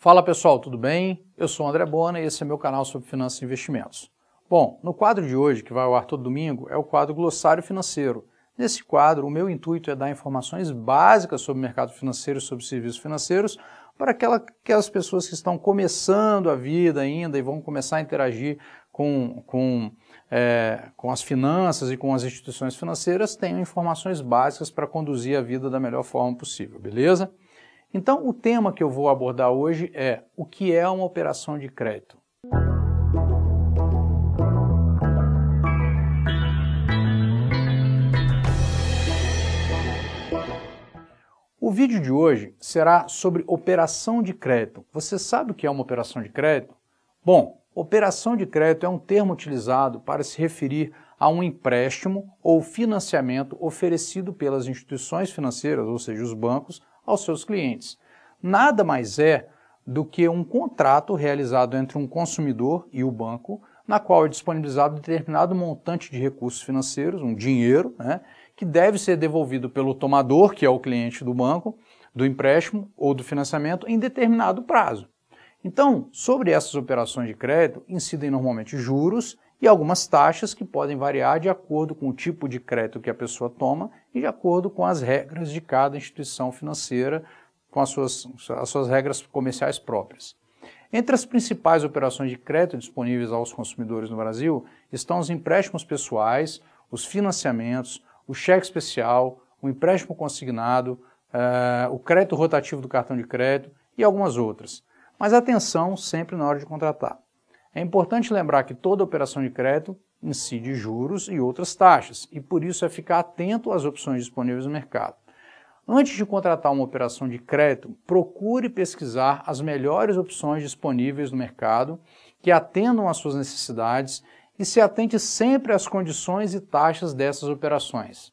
Fala pessoal, tudo bem? Eu sou o André Bona e esse é meu canal sobre finanças e investimentos. Bom, no quadro de hoje, que vai ao ar todo domingo, é o quadro Glossário Financeiro. Nesse quadro, o meu intuito é dar informações básicas sobre o mercado financeiro e sobre serviços financeiros para aquelas pessoas que estão começando a vida ainda e vão começar a interagir com, com, é, com as finanças e com as instituições financeiras, tenham informações básicas para conduzir a vida da melhor forma possível, beleza? Então, o tema que eu vou abordar hoje é o que é uma operação de crédito. O vídeo de hoje será sobre operação de crédito. Você sabe o que é uma operação de crédito? Bom, operação de crédito é um termo utilizado para se referir a um empréstimo ou financiamento oferecido pelas instituições financeiras, ou seja, os bancos, aos seus clientes. Nada mais é do que um contrato realizado entre um consumidor e o banco, na qual é disponibilizado determinado montante de recursos financeiros, um dinheiro, né, que deve ser devolvido pelo tomador, que é o cliente do banco, do empréstimo ou do financiamento, em determinado prazo. Então, sobre essas operações de crédito, incidem normalmente juros e algumas taxas que podem variar de acordo com o tipo de crédito que a pessoa toma e de acordo com as regras de cada instituição financeira, com as suas, as suas regras comerciais próprias. Entre as principais operações de crédito disponíveis aos consumidores no Brasil estão os empréstimos pessoais, os financiamentos, o cheque especial, o empréstimo consignado, uh, o crédito rotativo do cartão de crédito e algumas outras. Mas atenção sempre na hora de contratar. É importante lembrar que toda operação de crédito incide juros e outras taxas, e por isso é ficar atento às opções disponíveis no mercado. Antes de contratar uma operação de crédito, procure pesquisar as melhores opções disponíveis no mercado que atendam às suas necessidades e se atente sempre às condições e taxas dessas operações.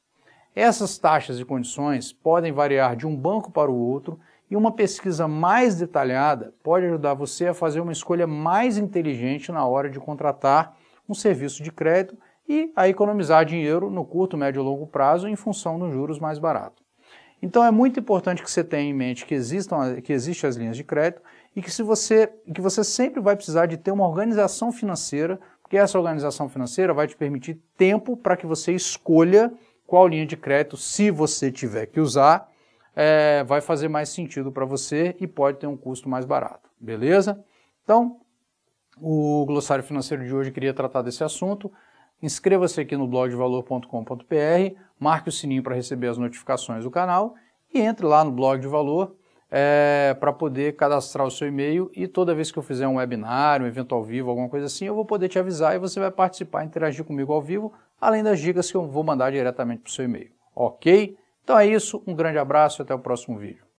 Essas taxas e condições podem variar de um banco para o outro e uma pesquisa mais detalhada pode ajudar você a fazer uma escolha mais inteligente na hora de contratar um serviço de crédito e a economizar dinheiro no curto, médio e longo prazo em função dos juros mais baratos. Então é muito importante que você tenha em mente que existam que existem as linhas de crédito e que se você que você sempre vai precisar de ter uma organização financeira, porque essa organização financeira vai te permitir tempo para que você escolha qual linha de crédito, se você tiver que usar, é, vai fazer mais sentido para você e pode ter um custo mais barato, beleza? Então, o glossário financeiro de hoje queria tratar desse assunto. Inscreva-se aqui no blog valor.com.br, marque o sininho para receber as notificações do canal e entre lá no blog de valor é, para poder cadastrar o seu e-mail e toda vez que eu fizer um webinar, um evento ao vivo, alguma coisa assim, eu vou poder te avisar e você vai participar, interagir comigo ao vivo além das dicas que eu vou mandar diretamente para o seu e-mail. Ok? Então é isso, um grande abraço e até o próximo vídeo.